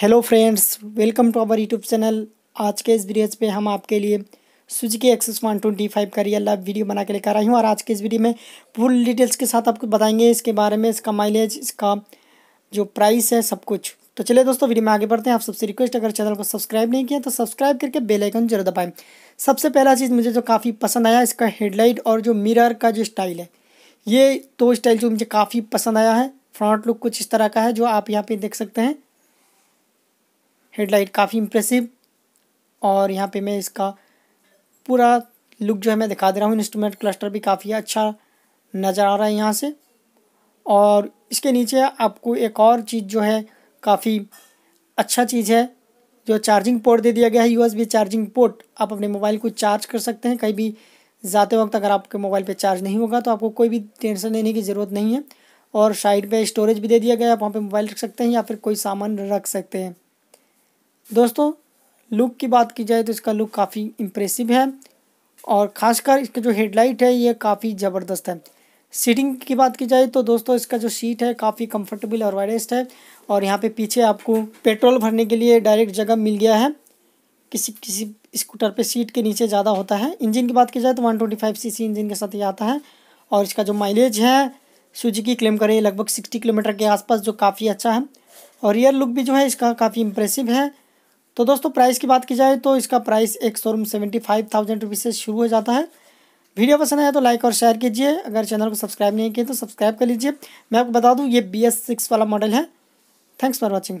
hello friends welcome to our YouTube channel आज के इस वीडियोज पे हम आपके लिए Suzuki Access one twenty five का रियल लाइव वीडियो बना के लेकर आई हूँ और आज के इस वीडियो में फुल डिटेल्स के साथ आपको बताएंगे इसके बारे में इसका माइलेज इसका जो प्राइस है सब कुछ तो चलिए दोस्तों वीडियो में आगे बढ़ते हैं आप सबसे रिक्वेस्ट अगर चैनल को सब्सक्राइब नहीं किया तो सब्सक्राइब करके बेलाइकन जरूर दबाएँ सबसे पहला चीज़ मुझे जो काफ़ी पसंद आया इसका हेडलाइट और जो मिरर का जो स्टाइल है ये दो स्टाइल जो मुझे काफ़ी पसंद आया है फ्रंट लुक कुछ इस तरह का है जो आप यहाँ पर देख सकते हैं हेडलाइट काफ़ी इम्प्रेसिव और यहाँ पे मैं इसका पूरा लुक जो है मैं दिखा दे रहा हूँ इंस्ट्रूमेंट क्लस्टर भी काफ़ी अच्छा नज़र आ रहा है यहाँ से और इसके नीचे आपको एक और चीज़ जो है काफ़ी अच्छा चीज़ है जो चार्जिंग पोर्ट दे दिया गया है यूएसबी चार्जिंग पोर्ट आप अपने मोबाइल को चार्ज कर सकते हैं कहीं भी जाते वक्त अगर आपके मोबाइल पे चार्ज नहीं होगा तो आपको कोई भी टेंशन लेने की ज़रूरत नहीं है और साइड पे स्टोरेज भी दे दिया गया है आप वहाँ पे मोबाइल रख सकते हैं या फिर कोई सामान रख सकते हैं दोस्तों लुक की बात की जाए तो इसका लुक काफ़ी इम्प्रेसिव है और ख़ासकर इसका जो हेडलाइट है ये काफ़ी ज़बरदस्त है सीटिंग की बात की जाए तो दोस्तों इसका जो सीट है काफ़ी कंफर्टेबल और वाइडेस्ट है और यहाँ पे पीछे आपको पेट्रोल भरने के लिए डायरेक्ट जगह मिल गया है किसी किसी स्कूटर पे सीट के नीचे ज़्यादा होता है इंजन की बात की जाए तो one twenty five C engine के साथ ये आता है और इसका जो माइलेज है की क्लेम करें लगभग सिक्सटी किलोमीटर के आसपास जो काफ़ी अच्छा है और रियर लुक भी जो है इसका काफ़ी इंप्रेसिव है तो दोस्तों प्राइस की बात की जाए तो इसका प्राइस एक सौ सेवेंटी फाइव थाउजेंड रुपीज़ से शुरू हो जाता है वीडियो पसंद आया तो लाइक और शेयर कीजिए अगर चैनल को सब्सक्राइब नहीं किया तो सब्सक्राइब कर लीजिए मैं आपको बता दूँ ये बी एस सिक्स वाला मॉडल है थैंक्स फॉर वॉचिंग